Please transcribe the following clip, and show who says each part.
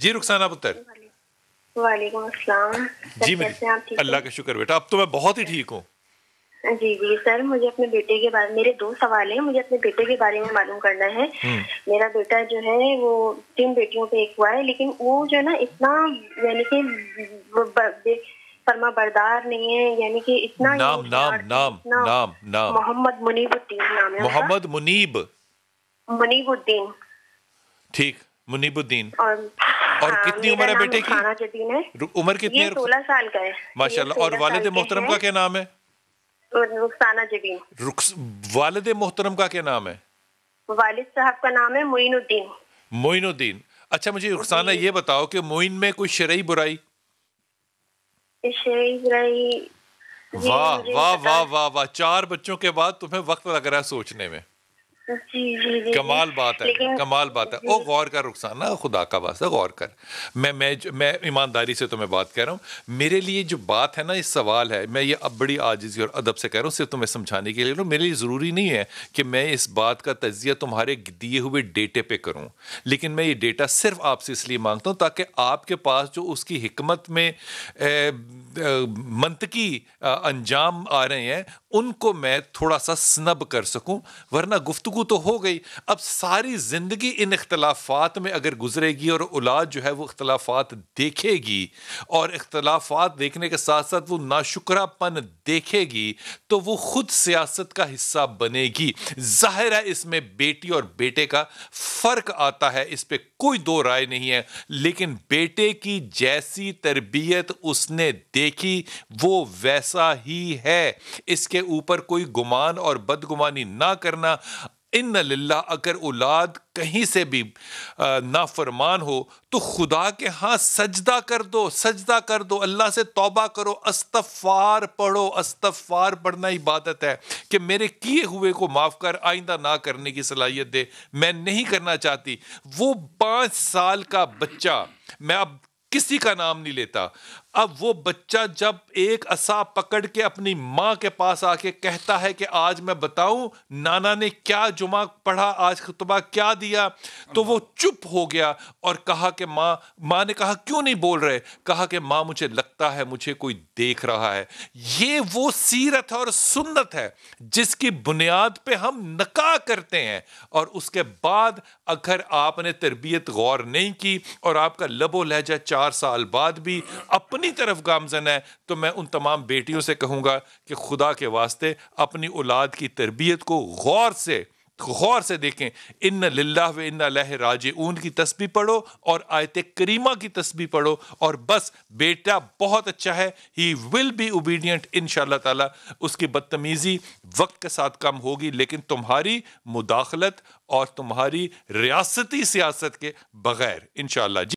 Speaker 1: जी रुखसाना पुत्र जी मेरी अल्लाह का शुक्र बेटा अब तो मैं बहुत ही ठीक हूँ
Speaker 2: जी जी सर मुझे अपने बेटे के बारे मेरे दो सवाल हैं मुझे अपने बेटे के बारे में मालूम करना है हम्म। मेरा बेटा जो है वो तीन बेटियों पे एक हुआ है लेकिन वो जो है ना इतना यानी कि फर्मा बरदार नहीं है यानी कि इतना नाम नाम नाम नाम नाम मोहम्मद मुनीबुद्दीन नाम है मोहम्मद मुनीब मुनीबुद्दीन
Speaker 1: ठीक मुनीबुद्दीन और और हाँ, कितनी उम्र है बेटे
Speaker 2: की
Speaker 1: उम्र कितनी है सोलह साल का है माशाल्लाह और वालद मोहतरम का क्या नाम है वालद मोहतरम का क्या नाम है
Speaker 2: वालिद साहब का नाम है मोइनुद्दीन
Speaker 1: मोइनुद्दीन अच्छा मुझे रुखसाना ये बताओ कि मोइन में कोई शरई बुराई
Speaker 2: बुराई
Speaker 1: वाह वाह वाह वाह वाह चार बच्चों के बाद तुम्हें वक्त लग रहा है सोचने में
Speaker 2: जी जी कमाल बात है कमाल
Speaker 1: बात है ओ गौर कर रुखसाना खुदा का वास्ता गौर कर मैं मैं मैं ईमानदारी से तो मैं बात कह रहा हूँ मेरे लिए जो बात है ना ये सवाल है मैं ये अब बड़ी आजिजी और अदब से कह रहा हूँ सिर्फ तुम्हें समझाने के लिए मेरे लिए ज़रूरी नहीं है कि मैं इस बात का तजिया तुम्हारे दिए हुए डेटे पे करूँ लेकिन मैं ये डेटा सिर्फ आपसे इसलिए मांगता हूँ ताकि आपके पास जो उसकी हमत में मंतकी अंजाम आ रहे हैं उनको मैं थोड़ा सा स्नब कर सकूँ वरना गुफ्तु गुफ्तु तो हो गई अब सारी ज़िंदगी इन अख्तलाफात में अगर गुजरेगी और औलाद जो है वह अख्तलाफात देखेगी और अख्तलाफात देखने के साथ साथ वो नाशुकरापन देखेगी तो वह खुद सियासत का हिस्सा बनेगी जाहिर है इसमें बेटी और बेटे का फ़र्क आता है इस पर कोई दो राय नहीं है लेकिन बेटे की जैसी तरबियत उसने देखी वो वैसा ही है इसके ऊपर कोई गुमान और बदगुमानी ना करना इन लल्ला अगर औलाद कहीं से भी नाफरमान हो तो खुदा के हाँ सजदा कर दो सजदा कर दो अल्लाह से तोबा करो अस्तफ़ार पढ़ो अस्तफ़ार पढ़ना इबादत है कि मेरे किए हुए को माफ़ कर आइंदा ना करने की सलाहियत दे मैं नहीं करना चाहती वो पाँच साल का बच्चा मैं अब किसी का नाम नहीं लेता अब वो बच्चा जब एक असा पकड़ के अपनी माँ के पास आके कहता है कि आज मैं बताऊं नाना ने क्या जुमा पढ़ा आज खुतबा क्या दिया तो वो चुप हो गया और कहा कि माँ माँ ने कहा क्यों नहीं बोल रहे कहा कि माँ मुझे लगता है मुझे कोई देख रहा है ये वो सीरत और सुन्नत है जिसकी बुनियाद पे हम नका करते हैं और उसके बाद अगर आपने तरबियत गौर नहीं की और आपका लबो लहजा चार साल बाद भी अपनी अपनी तरफ गामजन है तो मैं उन तमाम बेटियों से कहूँगा कि खुदा के वास्ते अपनी औलाद की तरबियत को गौर से गौर से देखें इन लाला व इन लह राज ऊन की तस्वीर पढ़ो और आयत करीमा की तस्वीर पढ़ो और बस बेटा बहुत अच्छा है ही विल बी ओबीडियंट इन ताला उसकी बदतमीज़ी वक्त के साथ कम होगी लेकिन तुम्हारी मुदाखलत और तुम्हारी रियासती सियासत के बगैर इन जी